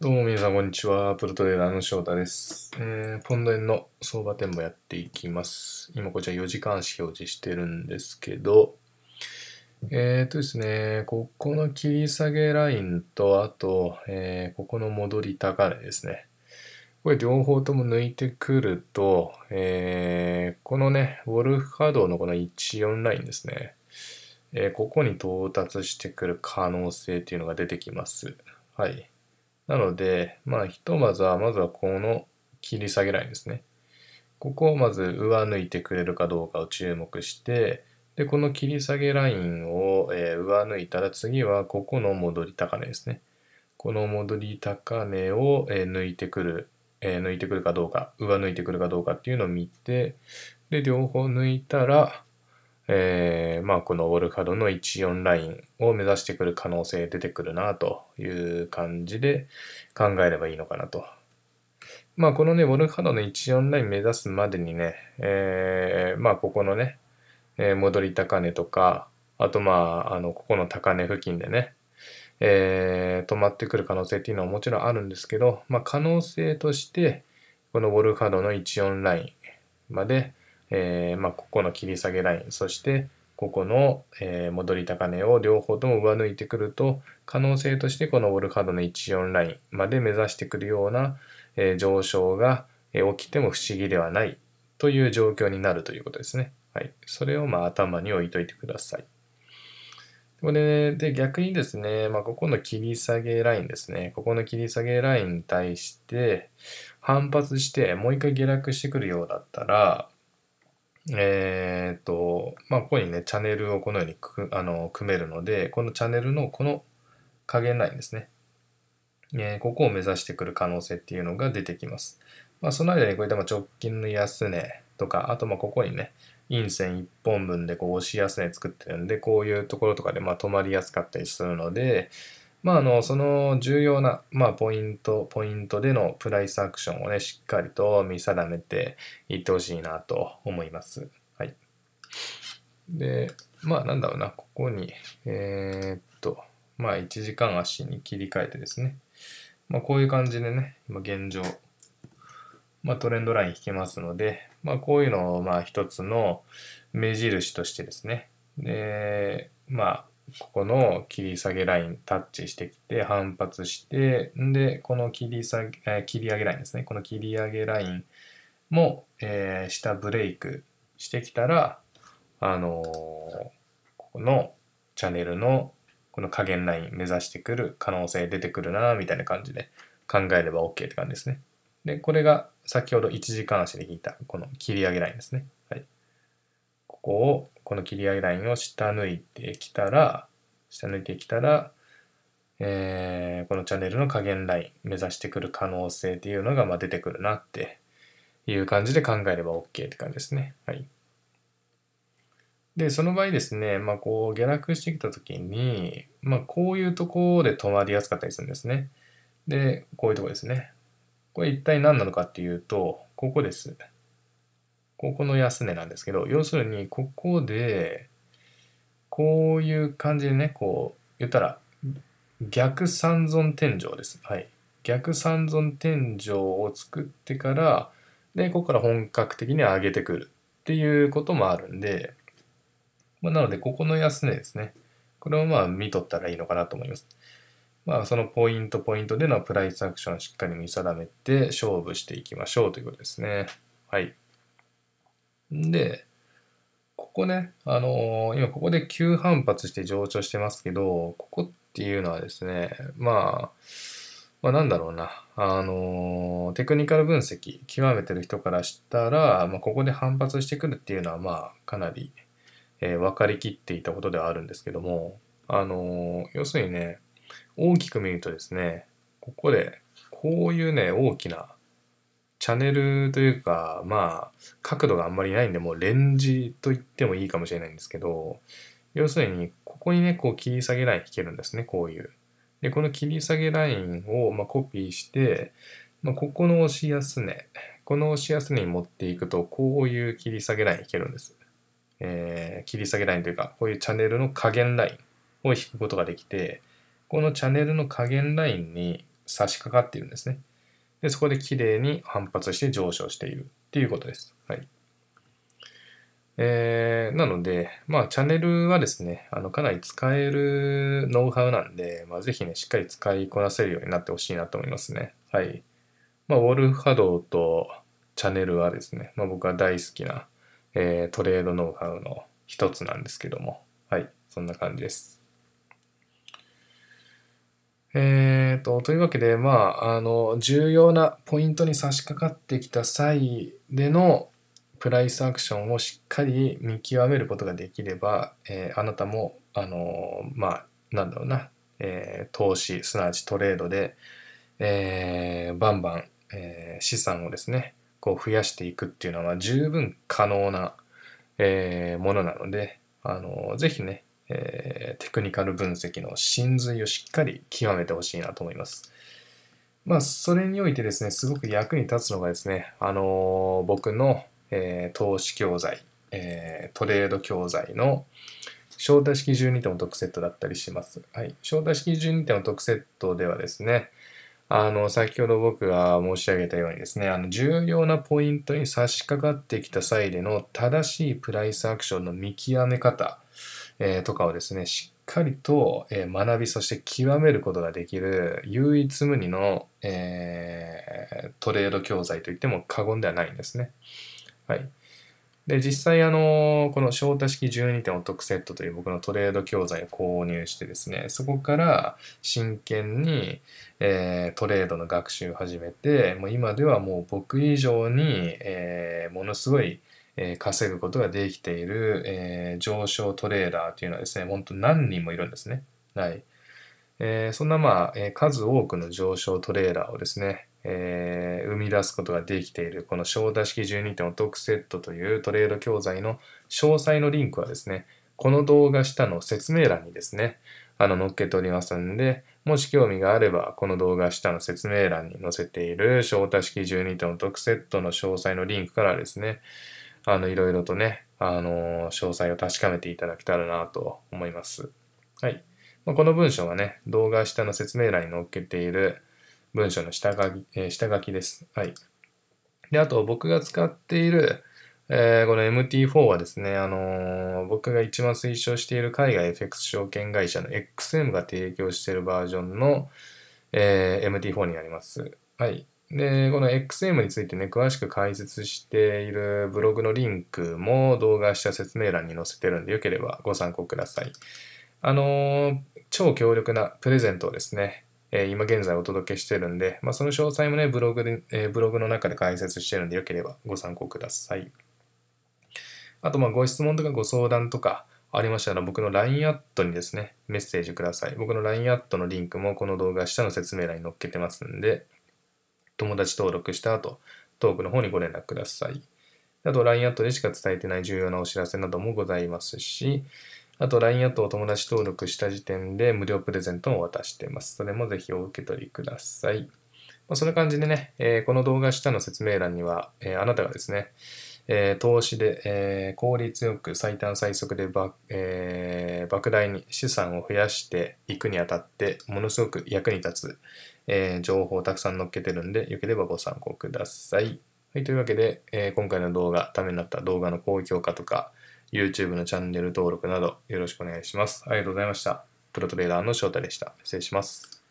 どうも皆さん、こんにちは。プロトレーダーの翔太です。えー、ポンド円の相場展もやっていきます。今、こちら4時間足表示してるんですけど、えっ、ー、とですね、ここの切り下げラインと、あと、えー、ここの戻り高値ですね。これ両方とも抜いてくると、えー、このね、ウォルフ波動のこの14ラインですね。えー、ここに到達してくる可能性っていうのが出てきます。はい。なので、まあ、ひとまずは、まずはこの切り下げラインですね。ここをまず上抜いてくれるかどうかを注目して、で、この切り下げラインを、え上抜いたら次はここの戻り高値ですね。この戻り高値を、え抜いてくる、え抜いてくるかどうか、上抜いてくるかどうかっていうのを見て、で、両方抜いたら、えー、まあこのウォルカドの14ラインを目指してくる可能性出てくるなという感じで考えればいいのかなと。まあこのね、ウォルカドの14ライン目指すまでにね、えー、まあここのね、えー、戻り高値とか、あとまあ、あの、ここの高値付近でね、えー、止まってくる可能性っていうのはもちろんあるんですけど、まあ可能性として、このウォルカドの14ラインまで、えー、まあ、ここの切り下げライン、そしてここの、えー、戻り高値を両方とも上抜いてくると、可能性としてこのウォルカードの14ラインまで目指してくるような、えー、上昇が起きても不思議ではないという状況になるということですね。はい。それをまあ頭に置いといてください。これで逆にですね、まあ、ここの切り下げラインですね、ここの切り下げラインに対して反発してもう一回下落してくるようだったら、えっ、ー、と、まあ、ここにね、チャンネルをこのようにくあの組めるので、このチャンネルのこの加減ラインですね。えー、ここを目指してくる可能性っていうのが出てきます。まあ、その間にこういった直近の安値とか、あとまここにね、陰線1本分でこう押し安値作ってるんで、こういうところとかでま止まりやすかったりするので、まあ、あの、その重要な、まあ、ポイント、ポイントでのプライスアクションをね、しっかりと見定めていってほしいなと思います。はい。で、まあ、なんだろうな、ここに、えー、っと、まあ、1時間足に切り替えてですね、まあ、こういう感じでね、今現状、まあ、トレンドライン引けますので、まあ、こういうのを、まあ、一つの目印としてですね、で、まあ、ここの切り下げラインタッチしてきて反発して、んで、この切り下げ、切り上げラインですね。この切り上げラインも、えー、下ブレイクしてきたら、あのー、ここのチャンネルのこの加減ライン目指してくる可能性出てくるなみたいな感じで考えれば OK って感じですね。で、これが先ほど1時間足で引いたこの切り上げラインですね。はい。ここをこの切り合いラインを下抜いてきたら、下抜いてきたら、えー、このチャンネルの加減ライン目指してくる可能性っていうのがまあ出てくるなっていう感じで考えれば OK って感じですね。はい。で、その場合ですね、まあこう下落してきた時に、まあこういうところで止まりやすかったりするんですね。で、こういうとこですね。これ一体何なのかっていうと、ここです。ここの安値なんですけど、要するに、ここで、こういう感じでね、こう、言ったら、逆三尊天井です。はい。逆三尊天井を作ってから、で、ここから本格的に上げてくるっていうこともあるんで、まあ、なので、ここの安値ですね。これをまあ見とったらいいのかなと思います。まあ、そのポイントポイントでのプライスアクションをしっかり見定めて勝負していきましょうということですね。はい。で、ここね、あのー、今ここで急反発して上昇してますけど、ここっていうのはですね、まあ、まあ、なんだろうな、あのー、テクニカル分析、極めてる人からしたら、まあ、ここで反発してくるっていうのは、まあ、かなり、えー、分かりきっていたことではあるんですけども、あのー、要するにね、大きく見るとですね、ここで、こういうね、大きなチャンネルというか、まあ、角度があんまりないんで、もうレンジと言ってもいいかもしれないんですけど、要するに、ここにね、こう切り下げライン引けるんですね、こういう。で、この切り下げラインを、まコピーして、まあ、ここの押し安値、この押し安値に持っていくと、こういう切り下げライン引けるんです。えー、切り下げラインというか、こういうチャンネルの加減ラインを引くことができて、このチャンネルの加減ラインに差し掛かっているんですね。で、そこできれいに反発して上昇しているっていうことです。はい。えー、なので、まあ、チャンネルはですね、あの、かなり使えるノウハウなんで、まあ、ぜひね、しっかり使いこなせるようになってほしいなと思いますね。はい。まあ、ウォルフ波動とチャンネルはですね、まあ、僕は大好きな、えー、トレードノウハウの一つなんですけども、はい、そんな感じです。えーと、というわけで、まあ、あの、重要なポイントに差し掛かってきた際でのプライスアクションをしっかり見極めることができれば、えー、あなたも、あの、まあ、なんだろうな、えー、投資、すなわちトレードで、えー、バンバン、え資産をですね、こう増やしていくっていうのは十分可能な、えものなので、あの、ぜひね、えー、テクニカル分析の真髄をしっかり極めてほしいなと思います。まあ、それにおいてですね、すごく役に立つのがですね、あのー、僕の、えー、投資教材、えトレード教材の招待式12点の特セットだったりします。はい。招待式12点の特セットではですね、あの、先ほど僕が申し上げたようにですね、あの、重要なポイントに差し掛かってきた際での正しいプライスアクションの見極め方、えー、とかをですね、しっかりと、え学び、そして極めることができる唯一無二の、えー、トレード教材といっても過言ではないんですね。はい。で、実際、あの、この招太式12点お得セットという僕のトレード教材を購入してですね、そこから真剣に、えー、トレードの学習を始めて、もう今ではもう僕以上に、えー、ものすごい、え稼ぐことができている、え上昇トレーダーというのはですね、本当何人もいるんですね。はい。えそんなまあ、え数多くの上昇トレーラーをですね、えー、生み出すことができているこの小打式12点お得セットというトレード教材の詳細のリンクはですね、この動画下の説明欄にですね、あの載っけておりますんで、もし興味があれば、この動画下の説明欄に載せている小打式12点の特セットの詳細のリンクからですね、あの、いろいろとね、あの、詳細を確かめていただけたらなと思います。はい。まこの文章はね、動画下の説明欄に載っけている文章の下書き,、えー、下書きです。はい。で、あと僕が使っている、えー、この MT4 はですね、あのー、僕が一番推奨している海外 FX 証券会社の XM が提供しているバージョンの、えー、MT4 になります。はい。で、この XM についてね、詳しく解説しているブログのリンクも動画下説明欄に載せてるんで、よければご参考ください。あのー、超強力なプレゼントをですね、えー、今現在お届けしてるんで、まあ、その詳細もね、ブログで、えー、ブログの中で解説してるんで、よければご参考ください。あと、まあ、ご質問とかご相談とか、ありましたら僕の LINE アットにですね、メッセージください。僕の LINE アットのリンクもこの動画下の説明欄に載っけてますんで、友達登録した後、トークの方にご連絡ください。あと、LINE アットでしか伝えてない重要なお知らせなどもございますし、あと、LINE アットを友達登録した時点で無料プレゼントを渡しています。それもぜひお受け取りください。まあ、そんな感じでね、えー、この動画下の説明欄には、えー、あなたがですね、えー、投資で、えー、効率よく最短最速でば、えー、莫大に資産を増やしていくにあたってものすごく役に立つ、えー、情報をたくさん載っけてるんでよければご参考ください。はい、というわけで、え今回の動画、ためになった動画の高評価とか YouTube のチャンネル登録などよろしくお願いします。ありがとうございました。プロトレーダーの翔太でした。失礼します。